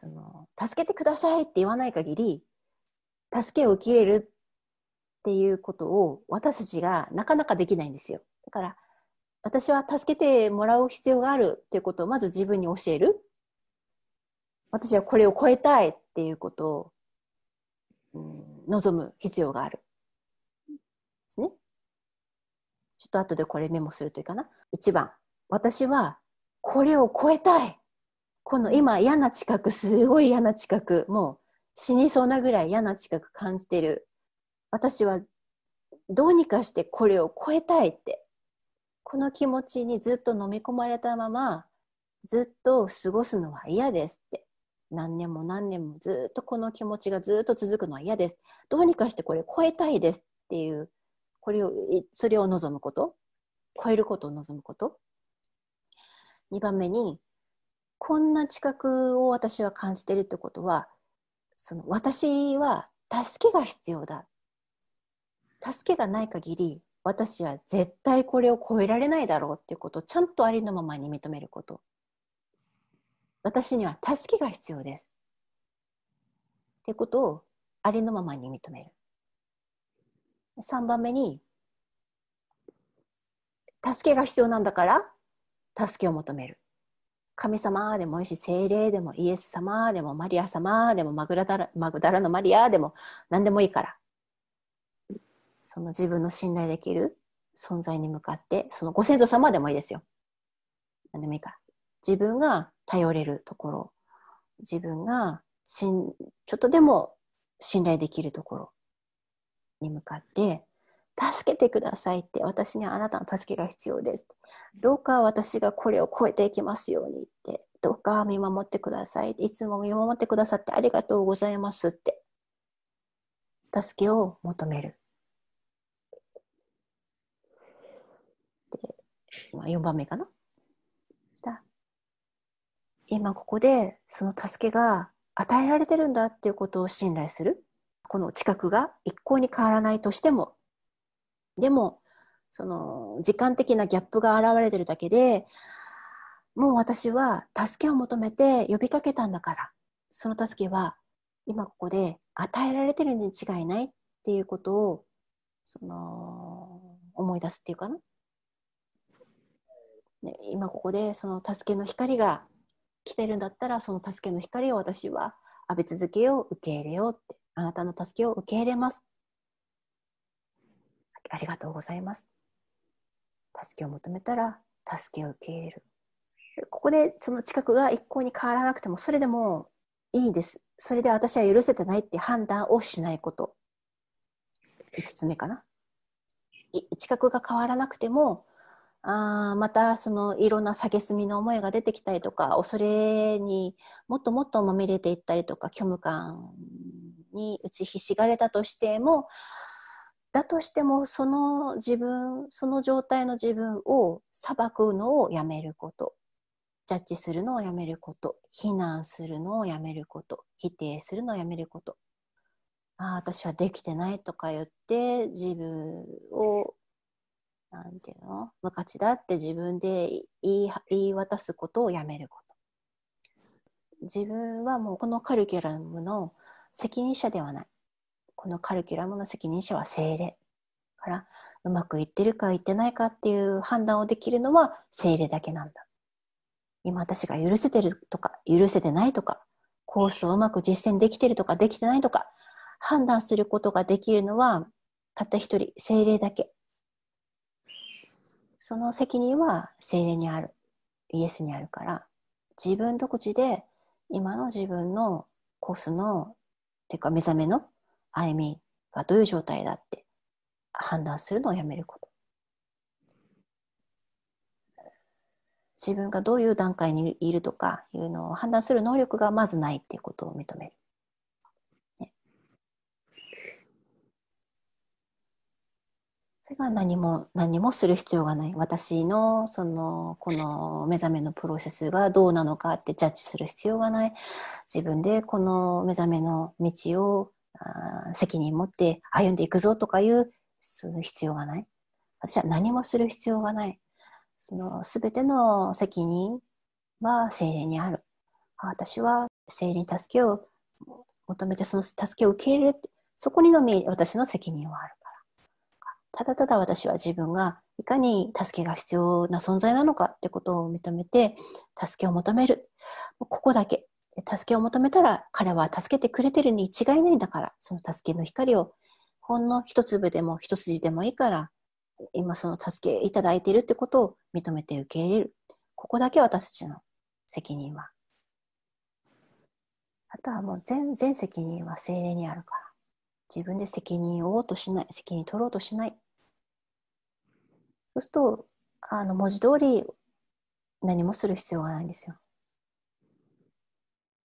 その助けてくださいって言わない限り助けを受け入れるっていうことを私たちがなかなかできないんですよだから私は助けてもらう必要があるっていうことをまず自分に教える私はこれを超えたいっていうことを、うん、望む必要があるですねちょっと後でこれメモするといいかな1番私はこれを超えたいこの今嫌な近くすごい嫌な近くもう死にそうなぐらい嫌な近く感じてる。私はどうにかしてこれを超えたいって。この気持ちにずっと飲み込まれたまま、ずっと過ごすのは嫌ですって。何年も何年もずっとこの気持ちがずっと続くのは嫌です。どうにかしてこれ超えたいですっていう、これを、それを望むこと、超えることを望むこと。2番目に、こんな近くを私は感じてるってことはその私は助けが必要だ助けがない限り私は絶対これを超えられないだろうっていうことをちゃんとありのままに認めること私には助けが必要ですってことをありのままに認める3番目に助けが必要なんだから助けを求める神様でもいいし、精霊でもイエス様でもマリア様でもマグラダラマグダラのマリアでも何でもいいから、その自分の信頼できる存在に向かって、そのご先祖様でもいいですよ。何でもいいから。自分が頼れるところ、自分がしんちょっとでも信頼できるところに向かって、助けてくださいって、私にはあなたの助けが必要です。どうか私がこれを超えていきますようにって、どうか見守ってください。いつも見守ってくださってありがとうございますって。助けを求める。で、今4番目かな今ここでその助けが与えられてるんだっていうことを信頼するこの知覚が一向に変わらないとしてもでも、その、時間的なギャップが現れてるだけで、もう私は助けを求めて呼びかけたんだから、その助けは今ここで与えられてるに違いないっていうことを、その、思い出すっていうかな。ね、今ここでその助けの光が来てるんだったらその助けの光を私は浴び続けよう受け入れようってあなたの助けを受け入れますありがとうございます。助けを求めたら助けを受け入れる。ここでその近くが一向に変わらなくてもそれでもいいです。それで私は許せてないって判断をしないこと。5つ目かな。近くが変わらなくてもあまたそのいろんな蔑みの思いが出てきたりとか恐れにもっともっとまみれていったりとか虚無感に打ちひしがれたとしてもだとしてもその自分その状態の自分を裁くのをやめることジャッジするのをやめること非難するのをやめること否定するのをやめることああ私はできてないとか言って自分をなんていうの無価値だって自分で言い言い渡すことをやめること自分はもうこのカリキュラムの責任者ではないこのカルキュラムの責任者は精霊からうまくいってるかいってないかっていう判断をできるのは精霊だけなんだ今私が許せてるとか許せてないとかコースをうまく実践できてるとかできてないとか判断することができるのはたった一人精霊だけその責任は精霊にあるイエスにあるから自分独自で今の自分のコースのていうか目覚めの歩みがどういう状態だって判断するのをやめること。自分がどういう段階にいるとかいうのを判断する能力がまずないっていうことを認める。ね、それが何も何もする必要がない私のそのこの目覚めのプロセスがどうなのかってジャッジする必要がない自分でこの目覚めの道をあ責任持って歩んでいくぞとかいうその必要がない。私は何もする必要がない。その全ての責任は精霊にある。私は精霊に助けを求めてその助けを受け入れる。そこにのみ私の責任はあるから。ただただ私は自分がいかに助けが必要な存在なのかってことを認めて助けを求める。ここだけ。助けを求めたら彼は助けてくれてるに違いないんだからその助けの光をほんの一粒でも一筋でもいいから今その助けいただいているってことを認めて受け入れるここだけ私たちの責任はあとはもう全全責任は精霊にあるから自分で責任を負おうとしない責任取ろうとしないそうするとあの文字通り何もする必要がないんですよ